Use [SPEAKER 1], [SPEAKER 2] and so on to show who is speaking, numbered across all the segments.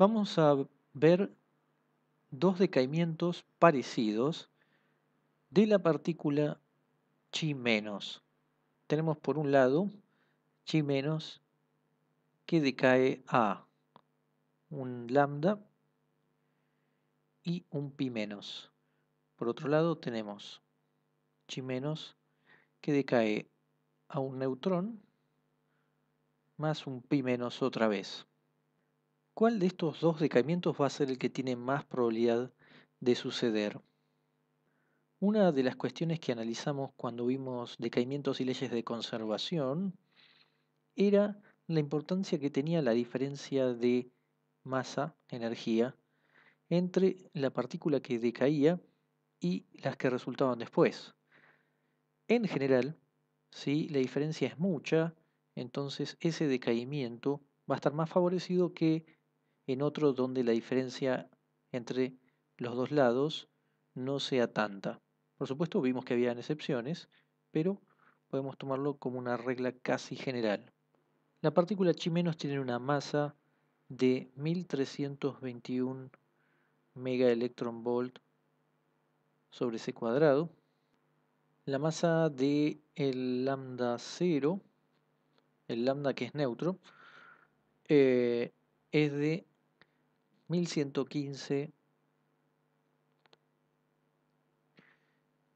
[SPEAKER 1] vamos a ver dos decaimientos parecidos de la partícula chi menos. Tenemos por un lado chi menos que decae a un lambda y un pi menos. Por otro lado tenemos chi menos que decae a un neutrón más un pi menos otra vez. ¿Cuál de estos dos decaimientos va a ser el que tiene más probabilidad de suceder? Una de las cuestiones que analizamos cuando vimos decaimientos y leyes de conservación era la importancia que tenía la diferencia de masa, energía, entre la partícula que decaía y las que resultaban después. En general, si la diferencia es mucha, entonces ese decaimiento va a estar más favorecido que en otro donde la diferencia entre los dos lados no sea tanta. Por supuesto vimos que habían excepciones, pero podemos tomarlo como una regla casi general. La partícula chi menos tiene una masa de 1321 megaelectronvolt sobre c cuadrado. La masa de el lambda 0, el lambda que es neutro, eh, es de 1115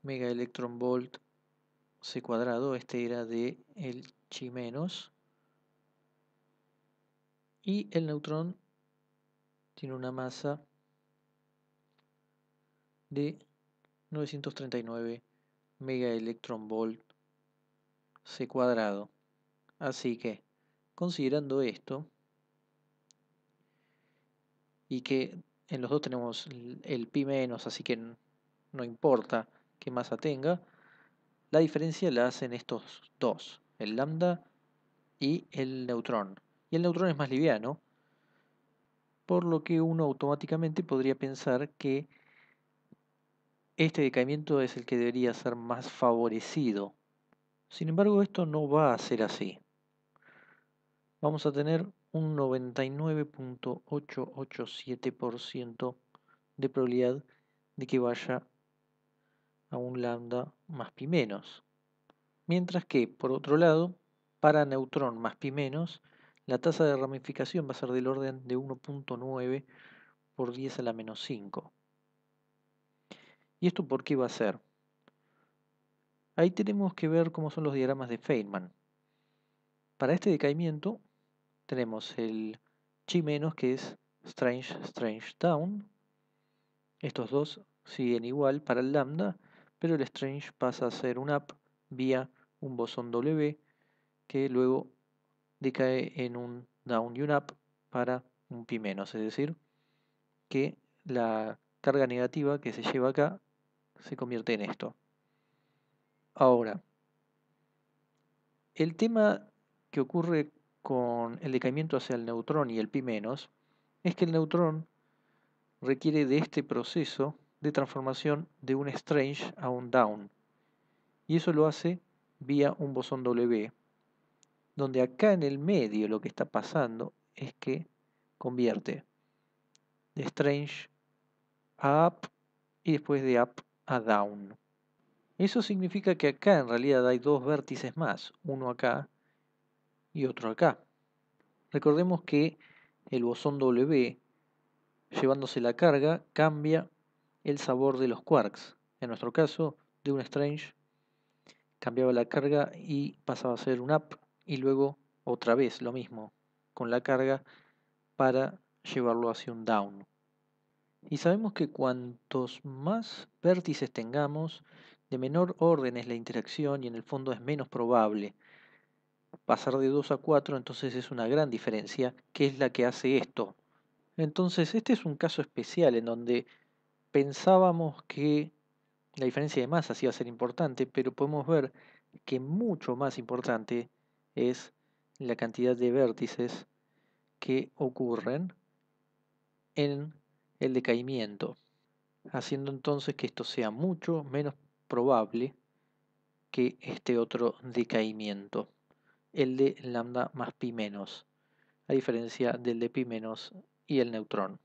[SPEAKER 1] mega volt C cuadrado, este era de el chi menos. Y el neutrón tiene una masa de 939 mega volt C cuadrado. Así que, considerando esto, y que en los dos tenemos el pi menos, así que no importa qué masa tenga, la diferencia la hacen estos dos, el lambda y el neutrón. Y el neutrón es más liviano, por lo que uno automáticamente podría pensar que este decaimiento es el que debería ser más favorecido. Sin embargo, esto no va a ser así. Vamos a tener un 99.887% de probabilidad de que vaya a un lambda más pi menos. Mientras que, por otro lado, para neutrón más pi menos, la tasa de ramificación va a ser del orden de 1.9 por 10 a la menos 5. ¿Y esto por qué va a ser? Ahí tenemos que ver cómo son los diagramas de Feynman. Para este decaimiento, tenemos el chi menos que es strange, strange down. Estos dos siguen igual para el lambda, pero el strange pasa a ser un up vía un bosón W que luego decae en un down y un up para un pi menos, es decir, que la carga negativa que se lleva acá se convierte en esto. Ahora, el tema que ocurre con el decaimiento hacia el neutrón y el pi menos, es que el neutrón requiere de este proceso de transformación de un strange a un down. Y eso lo hace vía un bosón W, donde acá en el medio lo que está pasando es que convierte de strange a up y después de up a down. Eso significa que acá en realidad hay dos vértices más, uno acá y otro acá. Recordemos que el bosón W, llevándose la carga, cambia el sabor de los quarks. En nuestro caso, de un strange, cambiaba la carga y pasaba a ser un up y luego otra vez lo mismo con la carga para llevarlo hacia un down. Y sabemos que cuantos más vértices tengamos, de menor orden es la interacción y en el fondo es menos probable pasar de 2 a 4, entonces es una gran diferencia, que es la que hace esto. Entonces, este es un caso especial en donde pensábamos que la diferencia de masas iba a ser importante, pero podemos ver que mucho más importante es la cantidad de vértices que ocurren en el decaimiento, haciendo entonces que esto sea mucho menos probable que este otro decaimiento el de lambda más pi menos, a diferencia del de pi menos y el neutrón.